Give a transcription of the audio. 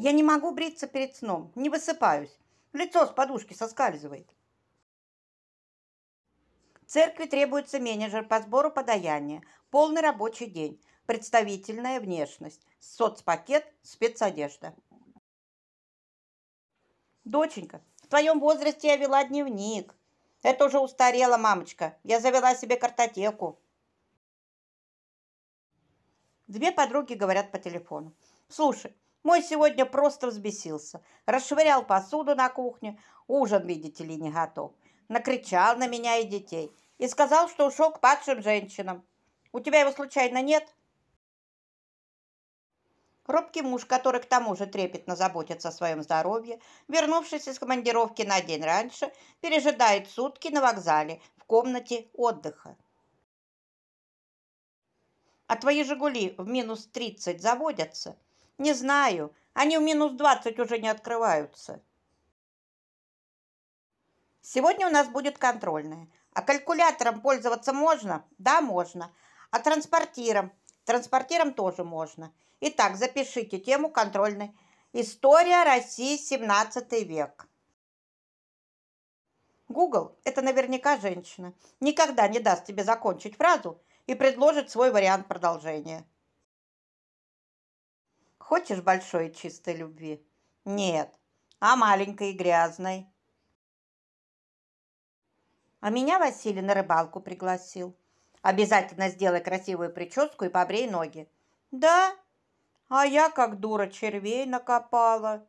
Я не могу бриться перед сном, не высыпаюсь. Лицо с подушки соскальзывает. Церкви требуется менеджер по сбору подаяния, полный рабочий день, представительная внешность, соцпакет, спецодежда. Доченька, в твоем возрасте я вела дневник. Это уже устарело, мамочка. Я завела себе картотеку. Две подруги говорят по телефону. Слушай, мой сегодня просто взбесился. Расшвырял посуду на кухне. Ужин, видите ли, не готов. Накричал на меня и детей. И сказал, что ушел к падшим женщинам. У тебя его случайно нет? Робкий муж, который к тому же трепетно заботится о своем здоровье, вернувшись из командировки на день раньше, пережидает сутки на вокзале в комнате отдыха. А твои «Жигули» в минус 30 заводятся – не знаю. Они в минус 20 уже не открываются. Сегодня у нас будет контрольная. А калькулятором пользоваться можно? Да, можно. А транспортиром? Транспортиром тоже можно. Итак, запишите тему контрольной. История России 17 век. Гугл, это наверняка женщина. Никогда не даст тебе закончить фразу и предложит свой вариант продолжения. Хочешь большой чистой любви? Нет. А маленькой и грязной? А меня Василий на рыбалку пригласил. Обязательно сделай красивую прическу и побрей ноги. Да? А я, как дура, червей накопала.